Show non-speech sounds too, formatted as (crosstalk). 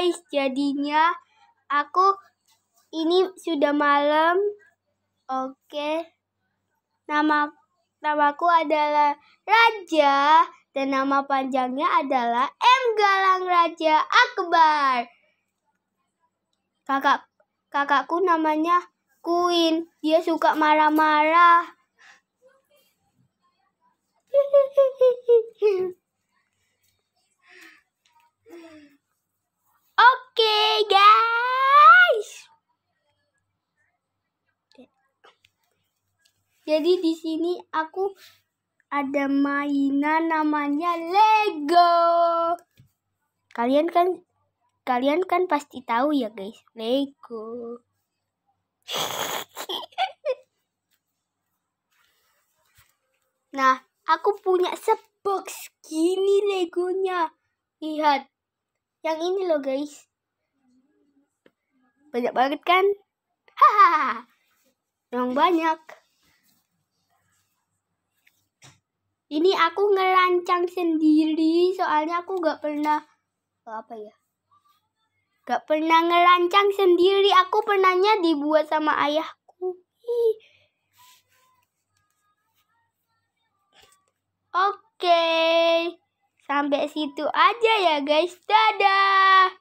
guys, jadinya aku ini sudah malam. Oke. Nama namaku adalah Raja dan nama panjangnya adalah M Galang Raja Akbar. Kakak kakakku namanya Queen. Dia suka marah-marah. (laughs) Jadi di sini aku ada mainan namanya Lego. Kalian kan kalian kan pasti tahu ya guys, Lego. (laughs) nah, aku punya sebox gini Legonya. Lihat. Yang ini loh guys. Banyak banget kan? (laughs) Hahaha. Yang banyak. ini aku ngerancang sendiri soalnya aku gak pernah oh, apa ya gak pernah ngerancang sendiri aku pernahnya dibuat sama ayahku oke oke sampai situ aja ya guys dadah